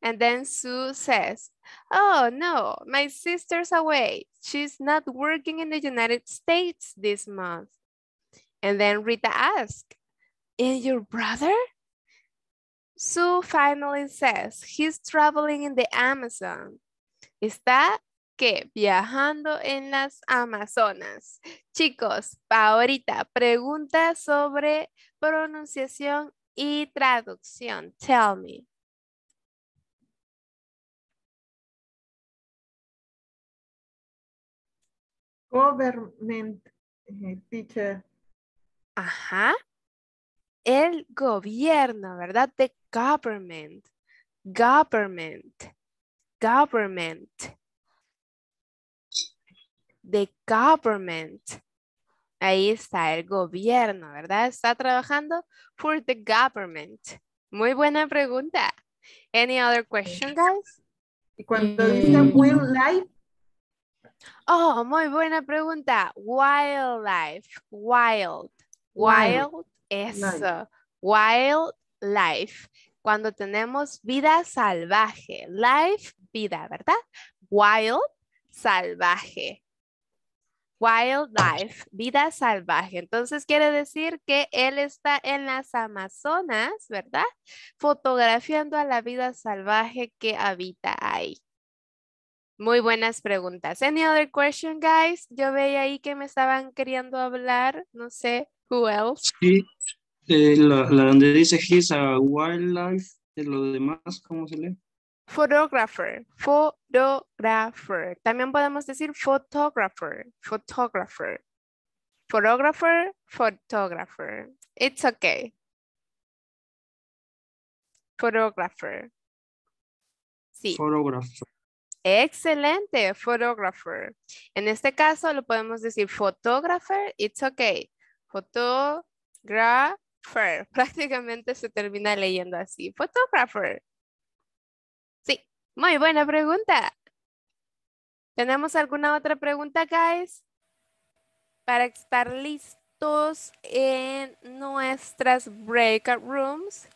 And then Sue says, oh no, my sister's away. She's not working in the United States this month. And then Rita asks, and your brother? Sue finally says, he's traveling in the Amazon. Está que viajando en las Amazonas. Chicos, ahorita pregunta sobre pronunciación y traducción. Tell me. Government eh, teacher. Ajá. El gobierno, ¿verdad? The government. Government. Government. The government. Ahí está el gobierno, ¿verdad? Está trabajando for the government. Muy buena pregunta. Any other question, guys? Y cuando mm. dice will Oh, muy buena pregunta. Wildlife. Wild. Wild. wild. Eso. Wildlife. Cuando tenemos vida salvaje. Life, vida, ¿verdad? Wild, salvaje. Wildlife, vida salvaje. Entonces quiere decir que él está en las Amazonas, ¿verdad? Fotografiando a la vida salvaje que habita ahí. Muy buenas preguntas. Any other question, guys? Yo veía ahí que me estaban queriendo hablar, no sé, who else? Sí, eh, la, donde dice his a wildlife, lo demás, ¿cómo se lee? Photographer, photographer. También podemos decir photographer, photographer. Photographer, photographer. It's okay. Photographer. Sí. Photographer. Excelente, photographer. En este caso lo podemos decir photographer, it's okay. Photographer. Prácticamente se termina leyendo así. Photographer. Sí, muy buena pregunta. ¿Tenemos alguna otra pregunta, guys? Para estar listos en nuestras breakout rooms,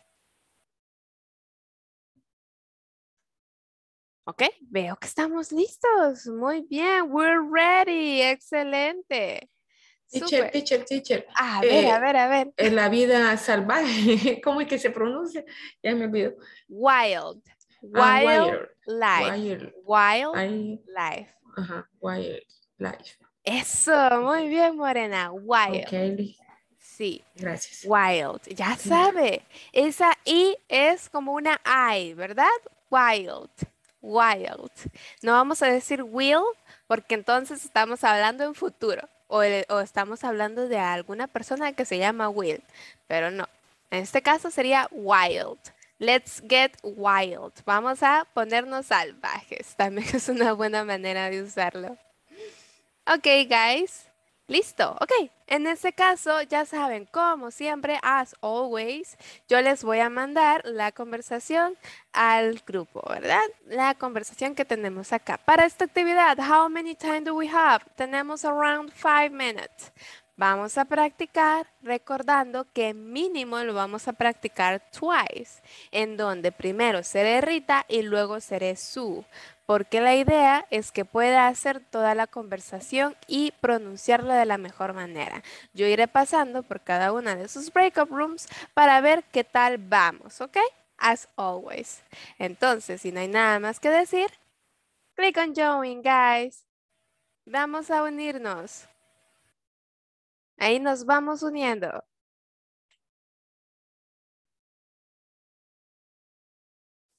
Ok, veo que estamos listos. Muy bien, we're ready. Excelente. Teacher, teacher, teacher. A ver, a eh, ver, a ver. En eh, la vida salvaje, ¿cómo es que se pronuncia? Ya me olvido. Ah, wild. Wild, life. Wild, life. Ajá, wild life. Eso, muy bien, Morena. Wild. Okay. Sí. Gracias. Wild. Ya sabe. Esa I es como una I, ¿verdad? Wild wild. No vamos a decir will porque entonces estamos hablando en futuro o, estamos hablando de alguna persona que se llama Will, pero no. En este caso sería wild. Let's get wild. Vamos a ponernos salvajes. También es una buena manera de usarlo. Ok, guys. Listo, ok. En este caso, ya saben, como siempre, as always, yo les voy a mandar la conversación al grupo, ¿verdad? La conversación que tenemos acá. Para esta actividad, how many time do we have? Tenemos around five minutes. Vamos a practicar recordando que mínimo lo vamos a practicar twice, en donde primero seré Rita y luego seré Sue, porque la idea es que pueda hacer toda la conversación y pronunciarlo de la mejor manera. Yo iré pasando por cada una de sus breakup rooms para ver qué tal vamos, ¿ok? As always. Entonces, si no hay nada más que decir, click on join, guys. Vamos a unirnos. Ahí nos vamos uniendo.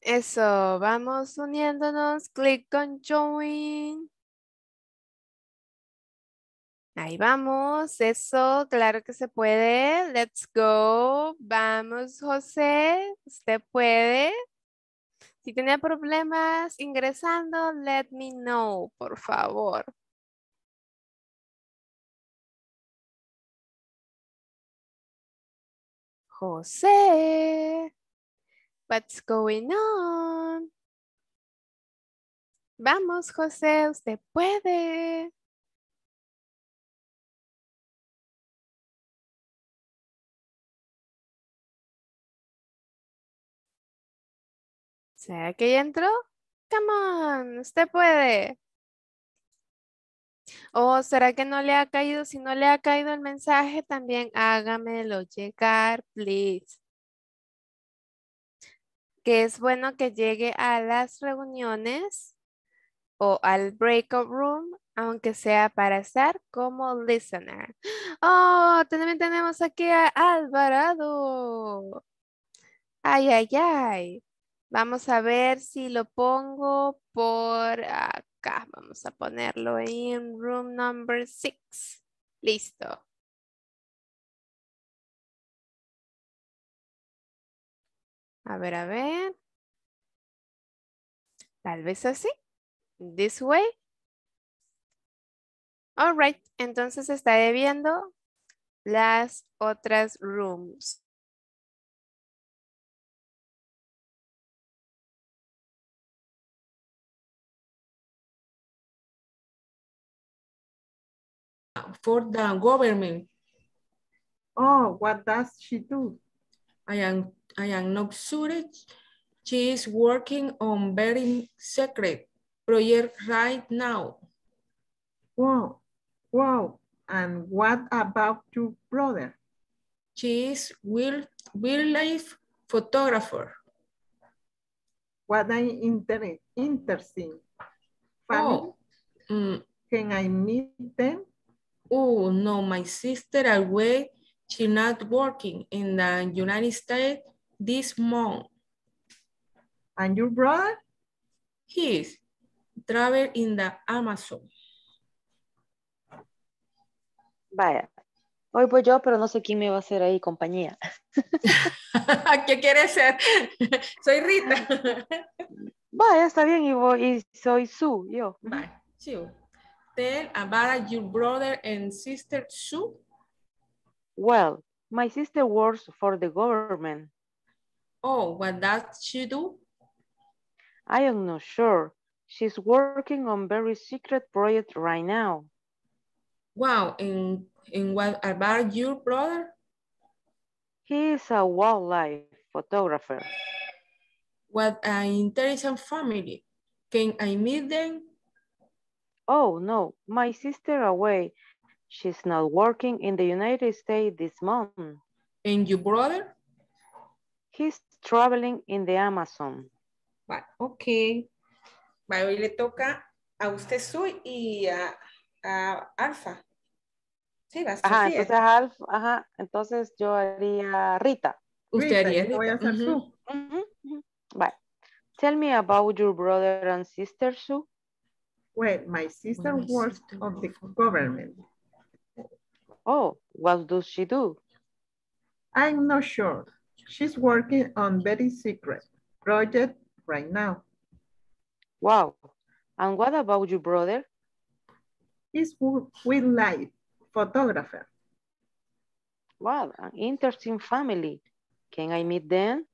Eso, vamos uniéndonos. Click con join. Ahí vamos, eso, claro que se puede. Let's go. Vamos, José, usted puede. Si tiene problemas ingresando, let me know, por favor. José, what's going on? Vamos, José, usted puede. ¿Será que ya entró? Come on, usted puede. O será que no le ha caído, si no le ha caído el mensaje, también hágamelo llegar, please. Que es bueno que llegue a las reuniones o al breakout room, aunque sea para estar como listener. Oh, también tenemos aquí a Alvarado. Ay, ay, ay. Vamos a ver si lo pongo por acá. Vamos a ponerlo en room number six. Listo. A ver, a ver. Tal vez así. This way. All right. Entonces estaré viendo las otras rooms. for the government. Oh, what does she do? I am, I am not sure. She is working on very secret project right now. Wow, wow. And what about your brother? She is wild, wildlife photographer. What I inter interesting. Oh, Family. Oh. Mm. Can I meet them? oh no, my sister away, she not working in the United States this month. And your brother? He's travel in the Amazon. Vaya, hoy voy pues yo, pero no sé quién me va a hacer ahí compañía. ¿Qué quiere ser? soy Rita. Vaya, está bien, y, voy, y soy Sue, yo. Bye, sí. tell about your brother and sister too? Well, my sister works for the government. Oh, what does she do? I am not sure. She's working on very secret project right now. Wow, and, and what about your brother? He is a wildlife photographer. What an interesting family. Can I meet them? Oh no, my sister away. She's not working in the United States this month. And your brother? He's traveling in the Amazon. But, ok. Vale, hoy le toca a usted Sue y a, a Alfa. Sí, va a ajá, entonces Alfa, ajá, entonces yo haría Rita. Usted haría Rita. Voy a hacer Sue. Vale. Tell me about your brother and sister, Sue. Well, my sister works of the government. Oh, what does she do? I'm not sure. She's working on very secret project right now. Wow. And what about your brother? He's with life photographer. Wow, an interesting family. Can I meet them?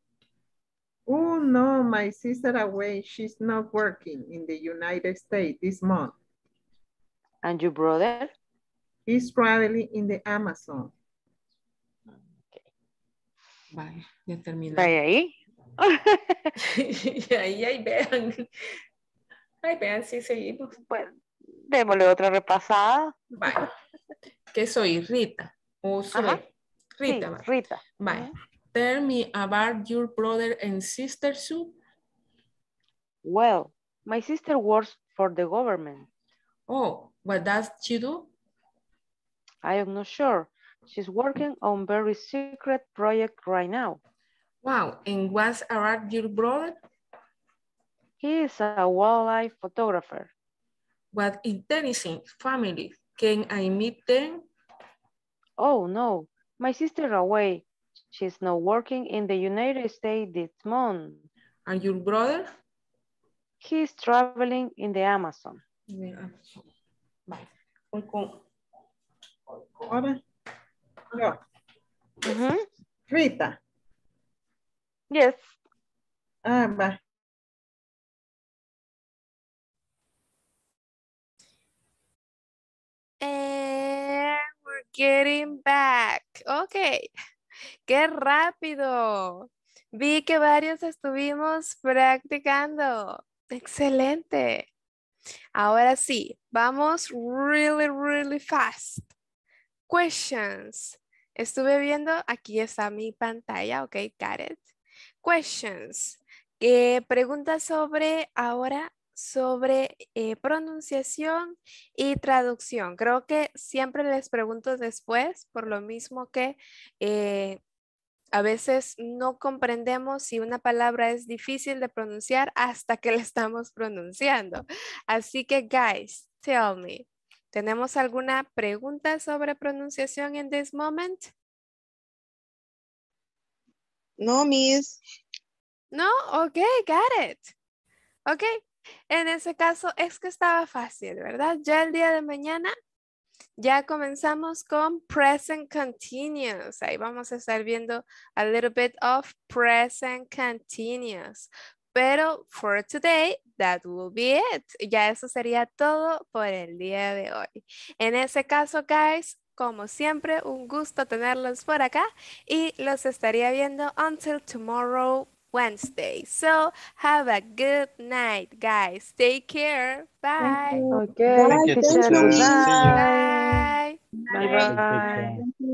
Oh no, my sister away. She's not working in the United States this month. And your brother? He's traveling in the Amazon. Okay. Bye. ya terminé. ¿Está ahí? ahí, ahí vean. Ahí vean si seguimos. Bueno, démosle otra repasada. Vale. que soy? Rita. O Rita. Rita. Vale. tell me about your brother and sister, Sue? Well, my sister works for the government. Oh, what does she do? I am not sure. She's working on very secret project right now. Wow, and what's about your brother? He is a wildlife photographer. What interesting family. Can I meet them? Oh no, my sister away. She's now working in the United States this month. And your brother? He's traveling in the Amazon. mm -hmm. Rita. Yes. Ah, And we're getting back. Okay. ¡Qué rápido! Vi que varios estuvimos practicando. Excelente. Ahora sí, vamos really, really fast. Questions. Estuve viendo, aquí está mi pantalla, ok, got it. Questions. ¿Qué pregunta sobre ahora sobre eh, pronunciación y traducción. Creo que siempre les pregunto después, por lo mismo que eh, a veces no comprendemos si una palabra es difícil de pronunciar hasta que la estamos pronunciando. Así que, guys, tell me, ¿tenemos alguna pregunta sobre pronunciación en this moment? No, Miss. No, okay, got it. Okay, en ese caso es que estaba fácil, ¿verdad? Ya el día de mañana ya comenzamos con present continuous. Ahí vamos a estar viendo a little bit of present continuous. Pero for today, that will be it. Ya eso sería todo por el día de hoy. En ese caso, guys, como siempre, un gusto tenerlos por acá y los estaría viendo until tomorrow. Wednesday. So have a good night, guys. Take care. Bye. Okay. Bye. Bye. Bye. Bye. Bye. Bye.